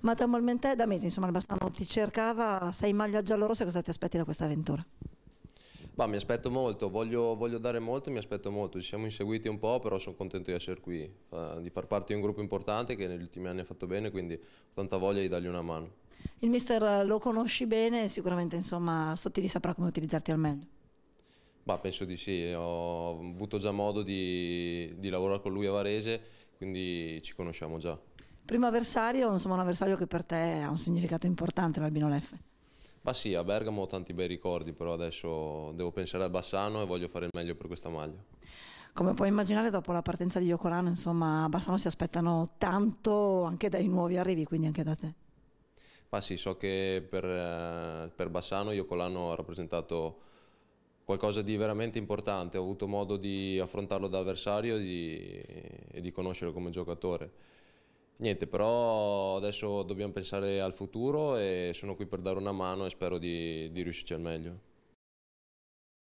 ma normalmente da mesi, insomma, il Bastano ti cercava, sei in maglia giallorossa, cosa ti aspetti da questa avventura? Bah, mi aspetto molto, voglio, voglio, dare molto, mi aspetto molto. Ci siamo inseguiti un po', però sono contento di essere qui, di far parte di un gruppo importante che negli ultimi anni ha fatto bene, quindi ho tanta voglia di dargli una mano. Il mister eh, lo conosci bene, sicuramente insomma, Sottili saprà come utilizzarti al meglio. Bah, penso di sì, ho avuto già modo di, di lavorare con lui a Varese, quindi ci conosciamo già primo avversario, insomma un avversario che per te ha un significato importante l'Albino Leffe. Ma sì, a Bergamo ho tanti bei ricordi, però adesso devo pensare a Bassano e voglio fare il meglio per questa maglia. Come puoi immaginare, dopo la partenza di Iocolano, insomma, a Bassano si aspettano tanto anche dai nuovi arrivi, quindi anche da te. Ma sì, so che per, eh, per Bassano Iocolano ha rappresentato qualcosa di veramente importante, ho avuto modo di affrontarlo da avversario e di, e di conoscerlo come giocatore. Niente, però adesso dobbiamo pensare al futuro e sono qui per dare una mano e spero di, di riuscirci al meglio.